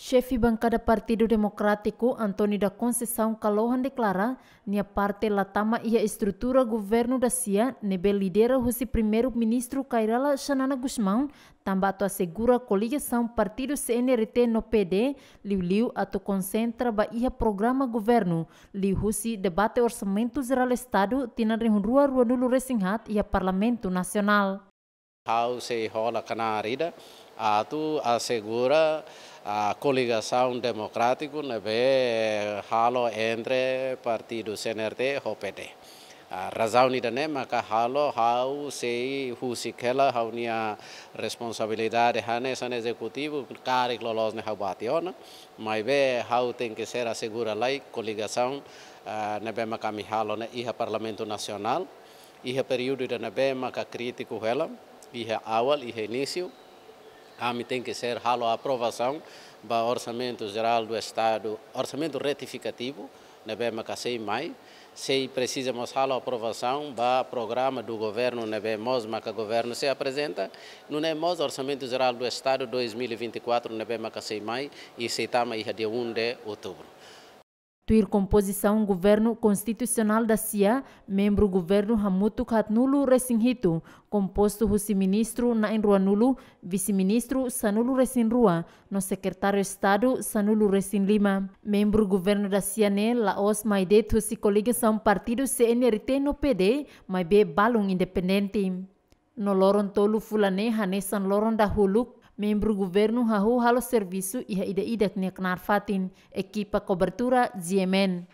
Chefe bancada Partido Democrático, Antônio da Conceição Calohan declara que a parte é latama e a estrutura governo da CIA, nebe lidera o primeiro-ministro Kairala Xanana Guzmão, também atua assegura a coligação Partido CNRT no PD, liu liu ato concentra Bahia programa governo, liu husi debate orçamento geral Estado, tina rua rua nulo resinhat e a Parlamento Nacional. House Rola Canarida, a tu assegura a coligação democrática nebe né, eh, halo entre partido CNRT e PT. A razão nida ne maka halo hau sei husikhela haunia responsabilidade hane san executivo karik lolos ne habationa mas be hau tem que ser assegura lei coligação nebe maka mi halo ne iha parlamento nacional iha período da nebe maka crítico hela birra awal e reinício. AMI ah, tem que ser ralo a aprovação do Orçamento Geral do Estado, Orçamento Retificativo, nebema BMK sem mais. Se precisamos ralo a aprovação do programa do governo nebemos que o governo se apresenta, no NEMOS é Orçamento Geral do Estado 2024, na BMK sem mais, e se está dia 1 de outubro tuir composição governo constitucional da CIA, membro governo Hamutu Katnulu Resinhito, composto Rusi ministro Nainruanulu, vice-ministro Sanulu Resinrua, no secretário Estado Sanulu Resin Lima, membro governo da CIA ne Laos Maide Tusi são partido CNRT no PD, Maibe Balung Independente. No Loron Tolu Fulane Hanesan Loron da Huluk, membro governo rahu halo serviço e a ida ida que fatin equipa cobertura ziemen.